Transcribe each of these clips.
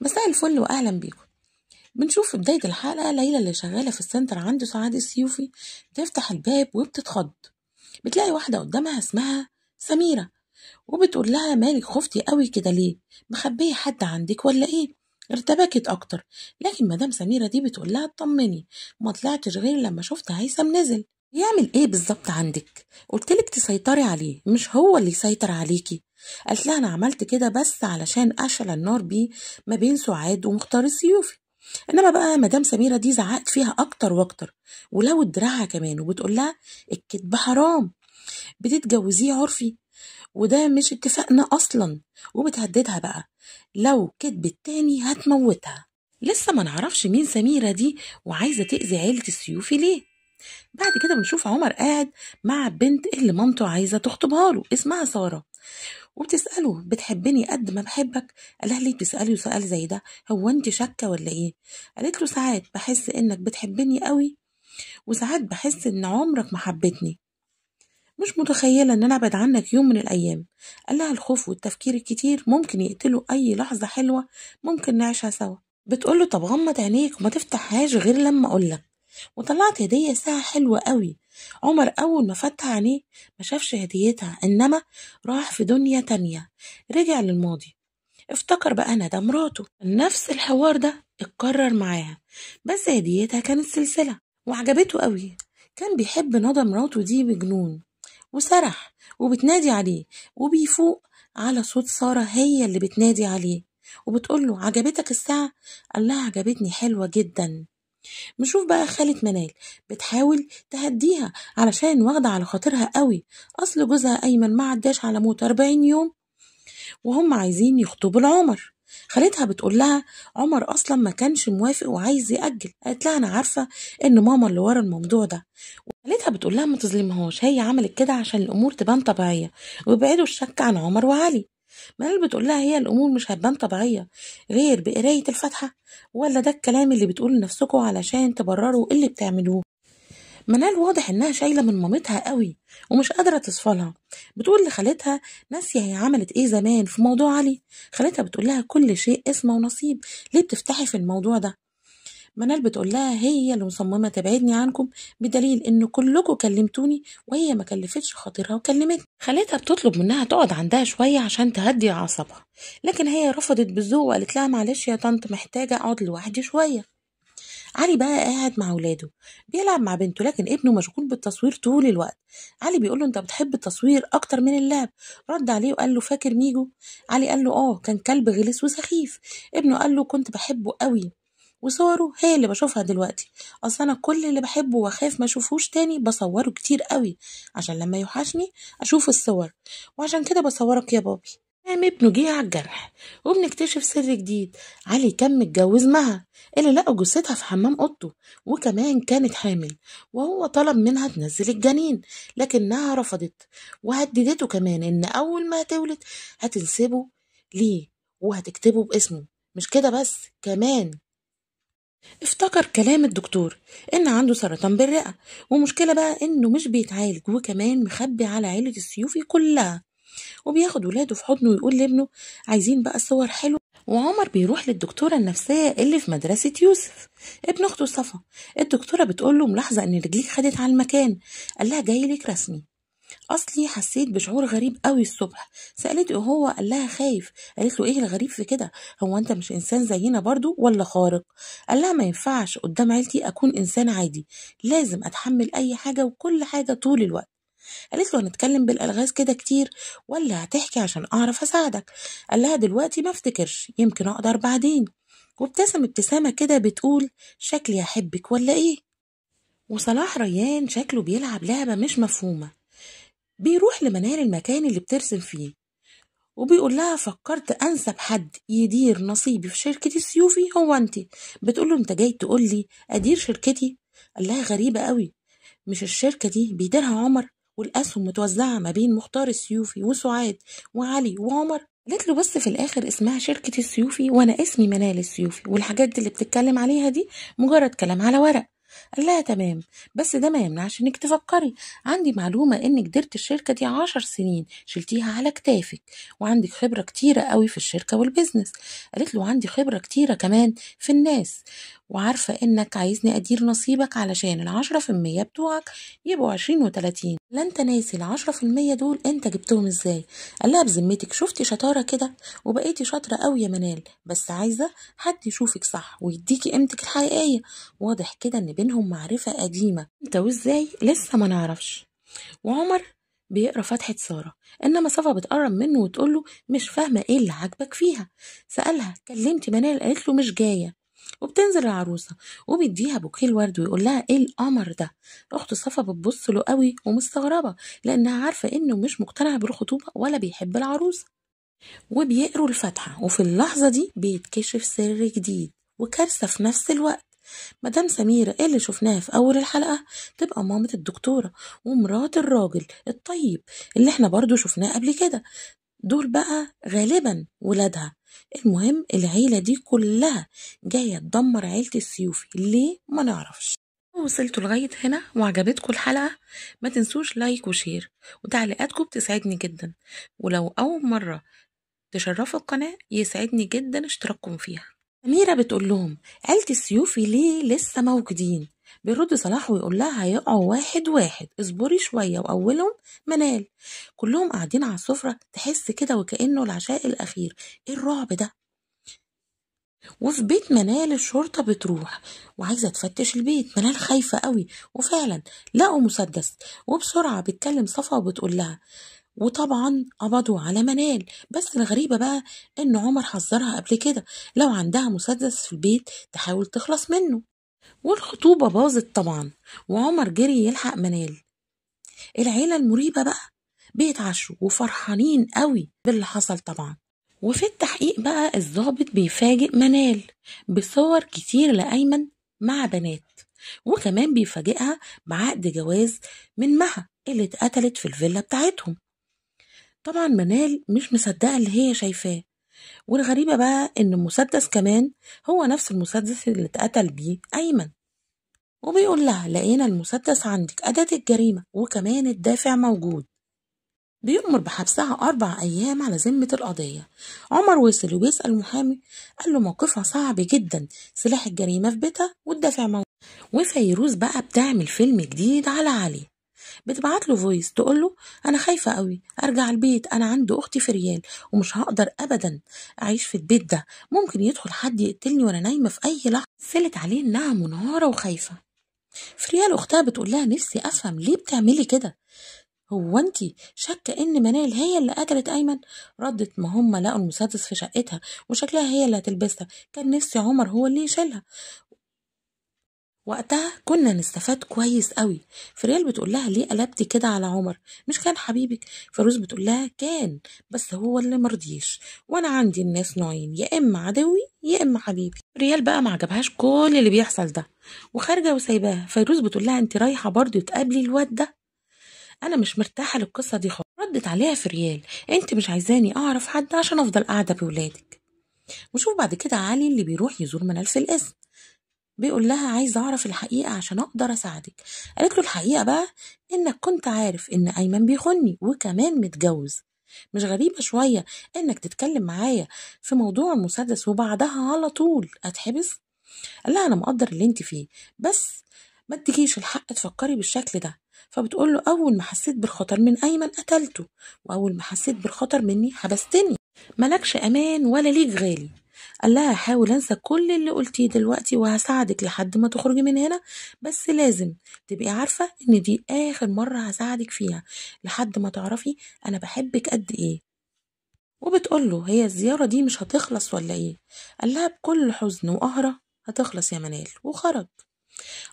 مساء الفل واهلا بيكم بنشوف في بداية الحلقة ليلى اللي شغالة في السنتر عند سعاد السيوفي بتفتح الباب وبتتخض بتلاقي واحدة قدامها اسمها سميرة وبتقول لها مالك خفتي قوي كده ليه مخبية حد عندك ولا ايه ارتبكت اكتر لكن مدام سميرة دي بتقول لها اطمني ما طلعتش غير لما شفت هيثم نزل يعمل ايه بالظبط عندك قلتلك تسيطري عليه مش هو اللي يسيطر عليكي قالت لها انا عملت كده بس علشان اشعل النار بيه ما بين سعاد ومختار السيوفي انما بقى مدام سميره دي زعقت فيها اكتر واكتر ولو دراعها كمان وبتقول لها الكذب حرام بتتجوزيه عرفي وده مش اتفاقنا اصلا وبتهددها بقى لو كذبت تاني هتموتها لسه ما نعرفش مين سميرة دي وعايزة تأذي عيلة السيوفي ليه بعد كده بنشوف عمر قاعد مع بنت اللي مامته عايزة تخطبها له اسمها سارة وبتسأله بتحبني قد ما بحبك قالها ليه بتسألي سؤال زي ده هو انت شاكة ولا ايه قالت له ساعات بحس انك بتحبني قوي وساعات بحس ان عمرك ما حبتني مش متخيلة ان انا ابعد عنك يوم من الايام قال لها الخوف والتفكير الكتير ممكن يقتلوا اي لحظة حلوة ممكن نعيشها سوا بتقول له طب غمض عينيك وما تفتحهاش غير لما اقولك وطلعت هدية ساعة حلوة قوي عمر أول ما فتح عينيه ما شافش هديتها إنما راح في دنيا تانية رجع للماضي افتكر بقى أنا ده مراته نفس الحوار ده اتكرر معاها بس هديتها كانت سلسلة وعجبته قوي كان بيحب ندى مراته دي بجنون وسرح وبتنادي عليه وبيفوق على صوت سارة هي اللي بتنادي عليه وبتقول له عجبتك الساعة؟ قال لها عجبتني حلوة جدا نشوف بقى خالة منال بتحاول تهديها علشان واخدة على خاطرها قوي أصل جوزها أيمن ما عداش على موت أربعين يوم وهم عايزين يخطبوا لعمر خالتها بتقول لها عمر اصلا ما كانش موافق وعايز ياجل قالت لها انا عارفه ان ماما اللي ورا الموضوع ده وخالتها بتقول لها ما تظلمهاش هي عملت كده عشان الامور تبان طبيعيه وبعدوا الشك عن عمر وعلي ما اللي بتقول لها هي الامور مش هتبان طبيعيه غير بقرايه الفاتحه ولا ده الكلام اللي بتقوله لنفسكم علشان تبرروا إيه اللي بتعملوه منال واضح انها شايله من مامتها قوي ومش قادره تصفلها بتقول لخالتها ناسيه هي عملت ايه زمان في موضوع علي خالتها بتقول لها كل شيء اسمه ونصيب ليه بتفتحي في الموضوع ده منال بتقول لها هي اللي مصممة تبعدني عنكم بدليل إن كلكم كلمتوني وهي ما كلفتش خاطرها وكلمتني خالتها بتطلب منها تقعد عندها شوية عشان تهدي أعصابها لكن هي رفضت بالذوق وقالت لها معلش يا طنط محتاجة أقعد لوحدي شوية علي بقى قاعد مع ولاده بيلعب مع بنته لكن ابنه مشغول بالتصوير طول الوقت علي بيقول له انت بتحب التصوير اكتر من اللعب رد عليه وقال له فاكر ميجو علي قال له اه كان كلب غلس وسخيف ابنه قال له كنت بحبه قوي وصوره هي اللي بشوفها دلوقتي اصل انا كل اللي بحبه واخاف ما اشوفهوش تاني بصوره كتير قوي عشان لما يوحشني اشوف الصور وعشان كده بصورك يا بابي قام نعم، ابنه جه على الجرح وبنكتشف سر جديد علي كان متجوز مها اللي لقوا جثتها في حمام اوضته وكمان كانت حامل وهو طلب منها تنزل الجنين لكنها رفضت وهددته كمان ان اول ما هتولد هتنسبه ليه وهتكتبه باسمه مش كده بس كمان افتكر كلام الدكتور إن عنده سرطان بالرئة ومشكلة بقى إنه مش بيتعالج وكمان مخبي على عيلة السيوفي كلها وبياخد ولاده في حضنه ويقول لابنه عايزين بقى صور حلوة وعمر بيروح للدكتورة النفسية اللي في مدرسة يوسف ابن أخته صفا الدكتورة بتقول له ملاحظة إن رجليك خدت على المكان قال لها جاي لك رسمي اصلي حسيت بشعور غريب قوي الصبح سالته هو قال لها خايف قالت له ايه الغريب في كده هو انت مش انسان زينا برضو ولا خارق قال لها ما ينفعش قدام عيلتي اكون انسان عادي لازم اتحمل اي حاجه وكل حاجه طول الوقت قالت له هنتكلم بالالغاز كده كتير ولا هتحكي عشان اعرف اساعدك قال لها دلوقتي ما افتكرش يمكن اقدر بعدين وابتسم ابتسامه كده بتقول شكلي احبك ولا ايه وصلاح ريان شكله بيلعب لعبه مش مفهومه بيروح لمنال المكان اللي بترسم فيه وبيقول لها فكرت انسب حد يدير نصيبي في شركتي السيوفي هو انت بتقول له انت جاي تقول لي ادير شركتي قال لها غريبه قوي مش الشركه دي بيديرها عمر والاسهم متوزعه ما بين مختار السيوفي وسعاد وعلي وعمر قالت له بس في الاخر اسمها شركه السيوفي وانا اسمي منال السيوفي والحاجات دي اللي بتتكلم عليها دي مجرد كلام على ورق قال لها تمام بس ده ما يمنعش انك تفكري عندي معلومه انك درت الشركه دي عشر سنين شلتيها على كتافك وعندك خبره كتيره قوي في الشركه والبيزنس قالت له عندي خبره كتيره كمان في الناس وعارفة إنك عايزني أدير نصيبك علشان العشرة في المية بتوعك يبقوا عشرين وتلاتين لا أنت ناسي العشرة في المية دول أنت جبتهم إزاي قالها بذمتك شفتي شطارة كده وبقيتي شاطرة أوي يا منال بس عايزة حد يشوفك صح ويديكي قيمتك الحقيقية واضح كده إن بينهم معرفة قديمة أنت وإزاي لسه ما نعرفش وعمر بيقرا فتحة سارة إنما صفا بتقرب منه وتقول له مش فاهمة إيه اللي عاجبك فيها سألها كلمتي منال قالت له مش جاية وبتنزل العروسة وبيديها بوكيه الورد ويقول لها ايه القمر ده اخت صفا بتبص له قوي ومستغربة لانها عارفة انه مش مقتنع بالخطوبة ولا بيحب العروسة وبيقروا الفاتحة وفي اللحظة دي بيتكشف سر جديد وكارثة في نفس الوقت مدام سميرة اللي شفناها في أول الحلقة تبقى مامة الدكتورة ومرات الراجل الطيب اللي احنا برضو شفناه قبل كده دول بقى غالبا ولادها المهم العيلة دي كلها جاية تدمر عيلة السيوفي ليه ما نعرفش وصلتوا لغاية هنا وعجبتكم الحلقة ما تنسوش لايك وشير وتعليقاتكم بتسعدني جدا ولو أول مرة تشرفوا القناة يسعدني جدا اشتراككم فيها أميرة بتقول لهم عيلة السيوفي ليه لسه موجودين بيرد صلاح ويقول لها هيقعوا واحد واحد اصبري شوية وأولهم منال كلهم قاعدين على السفرة تحس كده وكأنه العشاء الأخير إيه الرعب ده وفي بيت منال الشرطة بتروح وعايزة تفتش البيت منال خايفة قوي وفعلا لقوا مسدس وبسرعة بتكلم صفا وبتقول لها وطبعا قبضوا على منال بس الغريبة بقى إن عمر حذرها قبل كده لو عندها مسدس في البيت تحاول تخلص منه والخطوبة باظت طبعا وعمر جري يلحق منال العيلة المريبة بقى بيتعشوا وفرحانين قوي باللي حصل طبعا وفي التحقيق بقى الظابط بيفاجئ منال بصور كتير لأيمن مع بنات وكمان بيفاجئها بعقد جواز من مها اللي اتقتلت في الفيلا بتاعتهم طبعا منال مش مصدقة اللي هي شايفاه والغريبة بقى إن المسدس كمان هو نفس المسدس اللي اتقتل بيه أيمن وبيقول لها لقينا المسدس عندك أداة الجريمة وكمان الدافع موجود بيؤمر بحبسها أربع أيام على ذمة القضية عمر وصل وبيسأل المحامي قال له موقفها صعب جدا سلاح الجريمة في بيتها والدافع موجود وفيروز بقى بتعمل فيلم جديد على علي بتبعت له فويس تقول له انا خايفه قوي ارجع البيت انا عندي اختي في ريال ومش هقدر ابدا اعيش في البيت ده ممكن يدخل حد يقتلني وانا نايمه في اي لحظه سلت عليه انها منهاره وخايفه فريال اختها بتقول لها نفسي افهم ليه بتعملي كده هو انت شاكه ان منال هي اللي قتلت ايمن ردت ما هم لقوا المسدس في شقتها وشكلها هي اللي هتلبسها كان نفسي عمر هو اللي يشيلها وقتها كنا نستفاد كويس قوي فريال بتقول لها ليه قلبتي كده على عمر مش كان حبيبك فروز بتقول لها كان بس هو اللي مرضيش وانا عندي الناس نوعين يا اما عدوي يا اما حبيبي ريال بقى ما عجبهاش كل اللي بيحصل ده وخارجه وسايباها فيروز بتقول لها انت رايحه برضه تقابلي الواد ده انا مش مرتاحه للقصه دي خالص ردت عليها فريال انت مش عايزاني اعرف حد عشان افضل قاعده بولادك وشوف بعد كده علي اللي بيروح يزور منال في القسم بيقول لها عايز اعرف الحقيقه عشان اقدر اساعدك قالت له الحقيقه بقى انك كنت عارف ان ايمن بيخني وكمان متجوز مش غريبة شوية انك تتكلم معايا في موضوع المسدس وبعدها على طول اتحبس قال لها انا مقدر اللي انت فيه بس ما تجيش الحق تفكري بالشكل ده فبتقول له اول ما حسيت بالخطر من ايمن قتلته واول ما حسيت بالخطر مني حبستني ملكش امان ولا ليك غالي قال لها هحاول انسى كل اللي قلتيه دلوقتي وهساعدك لحد ما تخرجي من هنا بس لازم تبقي عارفه ان دي اخر مره هساعدك فيها لحد ما تعرفي انا بحبك قد ايه وبتقول له هي الزياره دي مش هتخلص ولا ايه قال لها بكل حزن وقهره هتخلص يا منال وخرج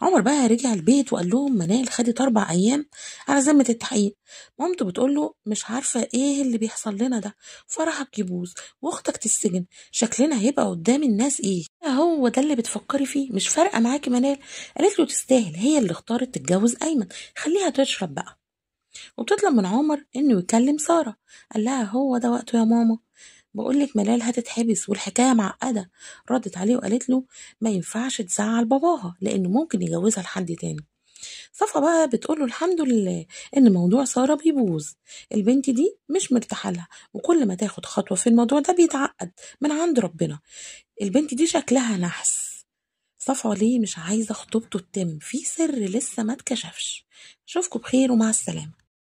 عمر بقى رجع البيت وقال لهم منال خدت اربع ايام على ذمه التحقيق مامته بتقول له مش عارفه ايه اللي بيحصل لنا ده فرحك يبوظ واختك تتسجن شكلنا هيبقى قدام الناس ايه هو ده اللي بتفكري فيه مش فارقه معاكي منال قالت له تستاهل هي اللي اختارت تتجوز ايمن خليها تشرب بقى وبتطلب من عمر انه يكلم ساره قال لها هو ده وقته يا ماما بقول لك ملال هتتحبس والحكايه معقده ردت عليه وقالت له ما ينفعش تزعل باباها لانه ممكن يجوزها لحد تاني صفا بقى بتقول له الحمد لله ان موضوع ساره بيبوظ البنت دي مش مرتاحه لها وكل ما تاخد خطوه في الموضوع ده بيتعقد من عند ربنا البنت دي شكلها نحس صفا ليه مش عايزه خطوبته تتم في سر لسه ما اتكشفش اشوفكم بخير ومع السلامه